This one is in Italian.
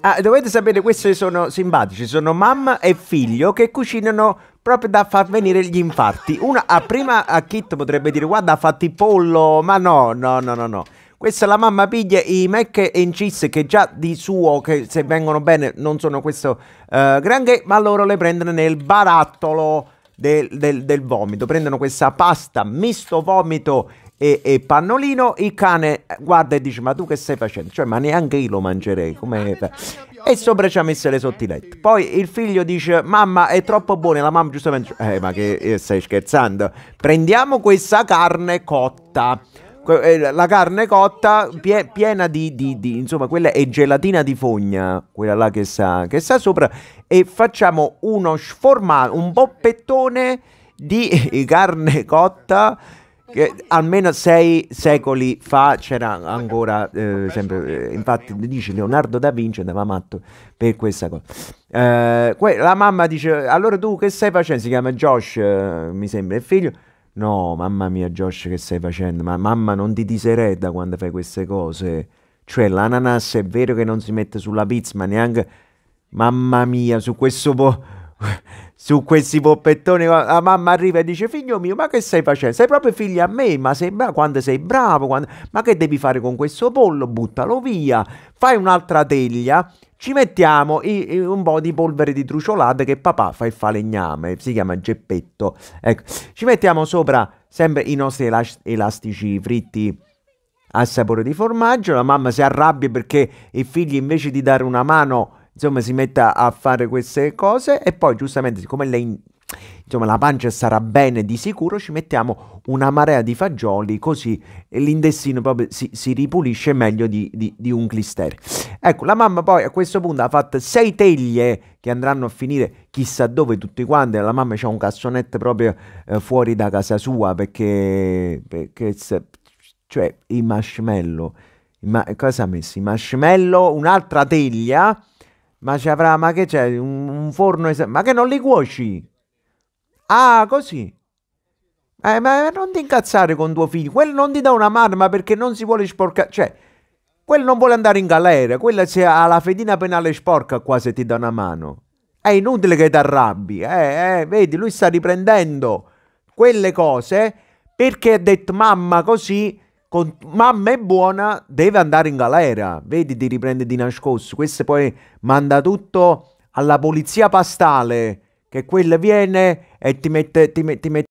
Ah, dovete sapere, questi sono simpatici, sono mamma e figlio che cucinano proprio da far venire gli infarti. Una, a prima a Kit potrebbe dire guarda ha fatto il pollo, ma no, no, no, no, no. Questa la mamma piglia i mac and cheese che già di suo, che se vengono bene non sono questo uh, granché, ma loro le prendono nel barattolo del, del, del vomito. Prendono questa pasta misto vomito e, e Pannolino, il cane guarda e dice ma tu che stai facendo? Cioè ma neanche io lo mangerei. Come... E sopra ci ha messo le sottilette. Poi il figlio dice mamma è troppo buono. E la mamma giustamente... Eh ma che eh, stai scherzando? Prendiamo questa carne cotta eh, la carne cotta pie, piena di, di, di, insomma quella è gelatina di fogna quella là che sta, che sta sopra e facciamo uno sformato un boppettone di carne cotta che almeno sei secoli fa c'era ancora, eh, sempre, eh, infatti dice Leonardo da Vinci andava matto per questa cosa. Eh, que- la mamma dice, allora tu che stai facendo? Si chiama Josh, eh, mi sembra, il figlio. No, mamma mia Josh che stai facendo? Ma mamma non ti diseredda quando fai queste cose. Cioè l'ananas è vero che non si mette sulla pizza, ma neanche... Mamma mia, su questo po' su questi poppettoni. La mamma arriva e dice: Figlio mio, ma che stai facendo? Sei proprio figlio a me, ma sei bravo, quando sei bravo, quando... ma che devi fare con questo pollo? Buttalo via, fai un'altra teglia. Ci mettiamo i, i, un po' di polvere di truciolate che papà fa il falegname, si chiama Geppetto. Ecco, ci mettiamo sopra sempre i nostri elast- elastici fritti al sapore di formaggio. La mamma si arrabbia perché i figli invece di dare una mano insomma si metta a fare queste cose e poi giustamente siccome lei insomma la pancia sarà bene di sicuro ci mettiamo una marea di fagioli così l'intestino proprio si, si ripulisce meglio di, di, di, un clister ecco la mamma poi a questo punto ha fatto sei teglie che andranno a finire chissà dove tutti quanti la mamma c'ha un cassonetto proprio eh, fuori da casa sua perché, perché cioè i marshmallow ma cosa ha messo i marshmallow un'altra teglia ma ci avrà, ma che c'è? Un, un forno es- Ma che non li cuoci? Ah, così. Eh, ma non ti incazzare con tuo figlio. Quello non ti dà una marma perché non si vuole sporcare. Cioè, quello non vuole andare in galera. Quello se ha la fedina penale sporca qua se ti dà una mano. È inutile che ti arrabbi. Eh, eh, vedi, lui sta riprendendo quelle cose perché ha detto mamma così con, mamma è buona, deve andare in galera. Vedi, ti riprende di nascosto. Questo poi manda tutto alla polizia pastale, che quella viene e ti mette... Ti mette, ti mette